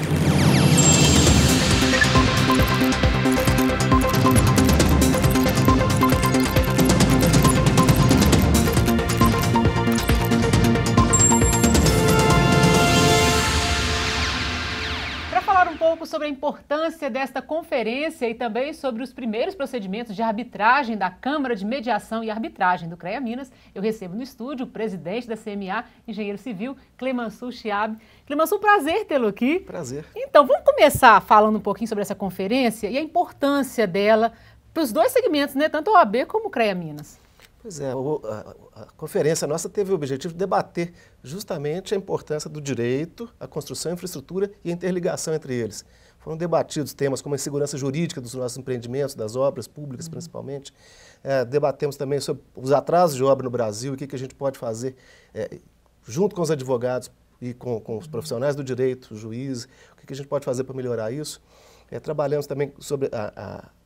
you sobre a importância desta conferência e também sobre os primeiros procedimentos de arbitragem da Câmara de Mediação e Arbitragem do CREA Minas. Eu recebo no estúdio o presidente da CMA, engenheiro civil, Clemansu Chiabe. Clemansu, prazer tê-lo aqui. Prazer. Então, vamos começar falando um pouquinho sobre essa conferência e a importância dela para os dois segmentos, né? tanto a OAB como o CREA Minas. Pois é, a, conferência nossa teve o objetivo de debater justamente a importância do direito, a construção, a infraestrutura e a interligação entre eles. Foram debatidos temas como a segurança jurídica dos nossos empreendimentos, das obras públicas uhum. principalmente. É, debatemos também sobre os atrasos de obra no Brasil, o que, que a gente pode fazer é, junto com os advogados e com, com os profissionais do direito, os juízes, o que, que a gente pode fazer para melhorar isso. É, trabalhamos também sobre a,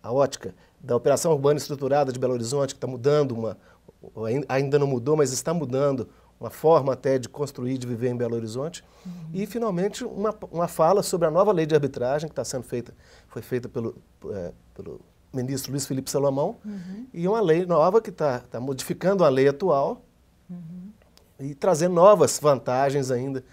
a, a, ótica da operação urbana estruturada de Belo Horizonte, que está mudando, uma, ainda não mudou, mas está mudando uma forma até de construir, de viver em Belo Horizonte. Uhum. E, finalmente, uma, uma fala sobre a nova lei de arbitragem que está sendo feita, foi feita pelo, é, pelo ministro Luiz Felipe Salomão, uhum. e uma lei nova que está tá modificando a lei atual uhum. e trazendo novas vantagens ainda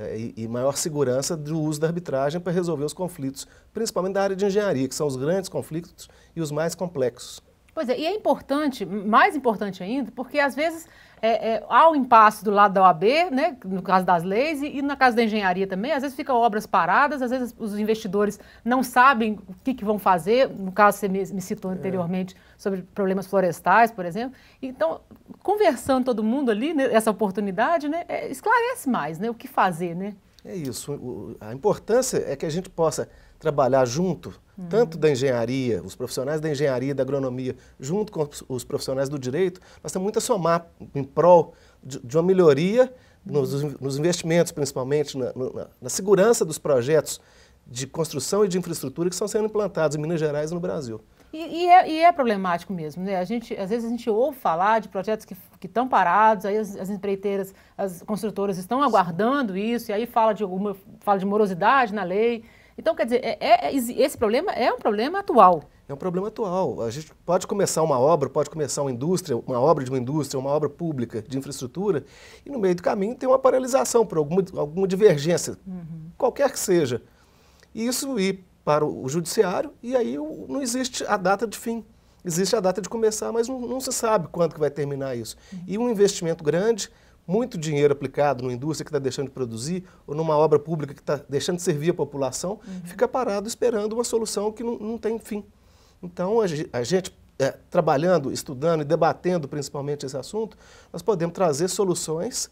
é, e, maior segurança do uso da arbitragem para resolver os conflitos, principalmente da área de engenharia, que são os grandes conflitos e os mais complexos. Pois é, e é importante, mais importante ainda, porque às vezes é, é, há o um impasse do lado da OAB, né, no caso das leis, e, e no caso da engenharia também, às vezes ficam obras paradas, às vezes os investidores não sabem o que, que vão fazer, no caso você me, me citou anteriormente é. sobre problemas florestais, por exemplo. Então, conversando todo mundo ali, né, essa oportunidade, né, é, esclarece mais né, o que fazer, né? É isso. O, a importância é que a gente possa trabalhar junto, tanto uhum. da engenharia, os profissionais da engenharia, da agronomia, junto com os profissionais do direito, nós temos muito a somar em prol de, de uma melhoria nos, uhum. nos, investimentos, principalmente na, na, na segurança dos projetos de construção e de infraestrutura que estão sendo implantados em Minas Gerais e no Brasil. E, e, é, e, é, problemático mesmo, né? A gente, às vezes a gente ouve falar de projetos que estão parados, aí as, as, empreiteiras, as construtoras estão aguardando isso, e aí fala de alguma, fala de morosidade na lei. Então, quer dizer, é, é, é esse problema é um problema atual. É um problema atual. A gente pode começar uma obra, pode começar uma indústria, uma obra de uma indústria, uma obra pública de infraestrutura, e no meio do caminho tem uma paralisação por alguma, alguma divergência, uhum. qualquer que seja. E isso, ir para o judiciário e aí não existe a data de fim. Existe a data de começar, mas não, não se sabe quando que vai terminar isso. E um investimento grande, muito dinheiro aplicado numa indústria que está deixando de produzir ou numa obra pública que está deixando de servir a população, uhum. fica parado esperando uma solução que não, não tem fim. Então, a, gente, é, trabalhando, estudando e debatendo principalmente esse assunto, nós podemos trazer soluções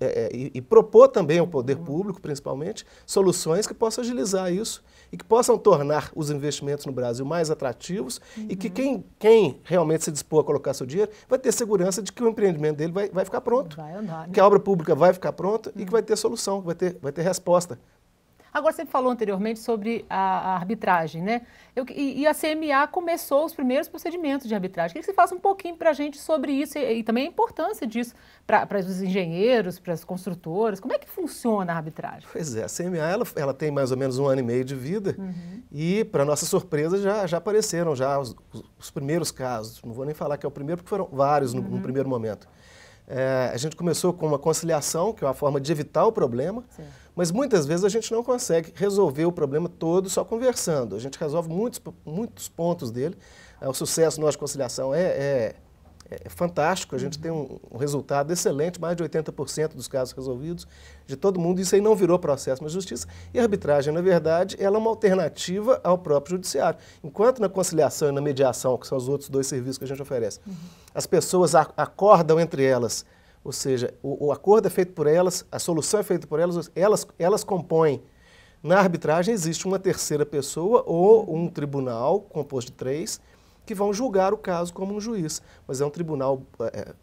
é, é, e, propor também ao poder público, principalmente, soluções que possam agilizar isso e que possam tornar os investimentos no Brasil mais atrativos uhum. e que uhum. quem, quem realmente se dispor a colocar seu dinheiro vai ter segurança de que o empreendimento dele vai, vai ficar pronto, vai andar, né? que a obra pública vai ficar pronta uhum. e que vai ter solução, vai ter, vai ter resposta Agora, você falou anteriormente sobre a, a arbitragem, né? Eu, e, e, a CMA começou os primeiros procedimentos de arbitragem. Queria que você faça um pouquinho para a gente sobre isso e, e, também a importância disso para os engenheiros, para as construtoras. Como é que funciona a arbitragem? Pois é, a CMA ela, ela tem mais ou menos um ano e meio de vida uhum. e, para nossa surpresa, já, já apareceram já os, os, primeiros casos. Não vou nem falar que é o primeiro, porque foram vários no, uhum. no primeiro momento. É, a gente começou com uma conciliação, que é uma forma de evitar o problema, Sim. mas muitas vezes a gente não consegue resolver o problema todo só conversando. A gente resolve muitos, muitos pontos dele. É, o sucesso na de conciliação é, é é, é fantástico, a gente tem um, um resultado excelente, mais de 80% dos casos resolvidos de todo mundo. Isso aí não virou processo na justiça. E a arbitragem, na verdade, ela é uma alternativa ao próprio judiciário. Enquanto na conciliação e na mediação, que são os outros dois serviços que a gente oferece, uhum. as pessoas acordam entre elas, ou seja, o, o, acordo é feito por elas, a solução é feita por elas, elas, elas compõem. Na arbitragem existe uma terceira pessoa ou um tribunal composto de três, que vão julgar o caso como um juiz. Mas é um tribunal é, é,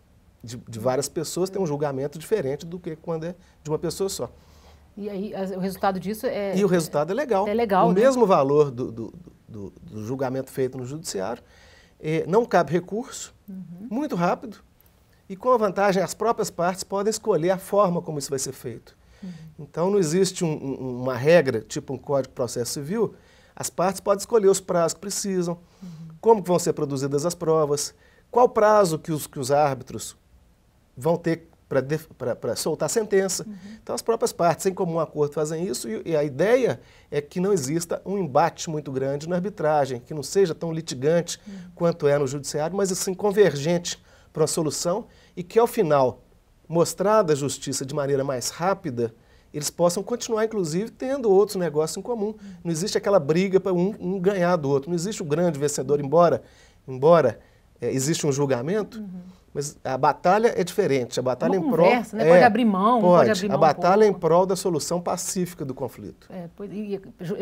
de, de, várias pessoas, tem um julgamento diferente do que quando é de uma pessoa só. E aí o resultado disso é. E o resultado é legal. É legal. O né? mesmo valor do, do, do, do, julgamento feito no judiciário. É, não cabe recurso, uhum. muito rápido, e com a vantagem, as próprias partes podem escolher a forma como isso vai ser feito. Uhum. Então não existe um, um, uma regra, tipo um código de processo civil, as partes podem escolher os prazos que precisam. Uhum como vão ser produzidas as provas, qual prazo que os, que os árbitros vão ter para soltar a sentença. Uhum. Então, as próprias partes, em comum acordo, fazem isso e, e, a ideia é que não exista um embate muito grande na arbitragem, que não seja tão litigante uhum. quanto é no judiciário, mas assim convergente para uma solução e que, ao final, mostrada a justiça de maneira mais rápida eles possam continuar, inclusive, tendo outros negócios em comum. Não existe aquela briga para um, um, ganhar do outro. Não existe o grande vencedor, embora, embora é, existe um julgamento, uhum. mas a batalha é diferente. A batalha Uma em conversa, prol, né? pode é, abrir mão, pode. pode abrir mão a batalha um é em prol da solução pacífica do conflito. É,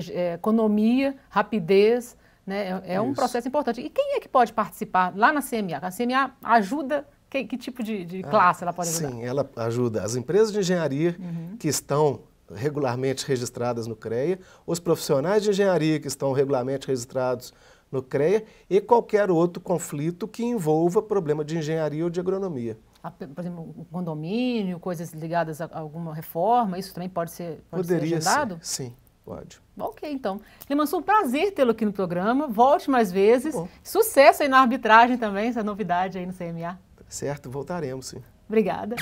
é economia, rapidez, né? é, é um processo importante. E quem é que pode participar lá na CMA? A CMA ajuda que, que tipo de, de ah, classe ah, ela pode ajudar? Sim, ela ajuda as empresas de engenharia uhum. que estão regularmente registradas no CREA, os profissionais de engenharia que estão regularmente registrados no CREA e qualquer outro conflito que envolva problema de engenharia ou de agronomia. Ah, por exemplo, o condomínio, coisas ligadas a alguma reforma, isso também pode ser pode Poderia ser agendado? Ser, sim, pode. Ok, então. Limansur, um prazer tê-lo aqui no programa. Volte mais vezes. Tá bom. Sucesso aí na arbitragem também, essa novidade aí no CMA. Certo? Voltaremos, sim. Obrigada.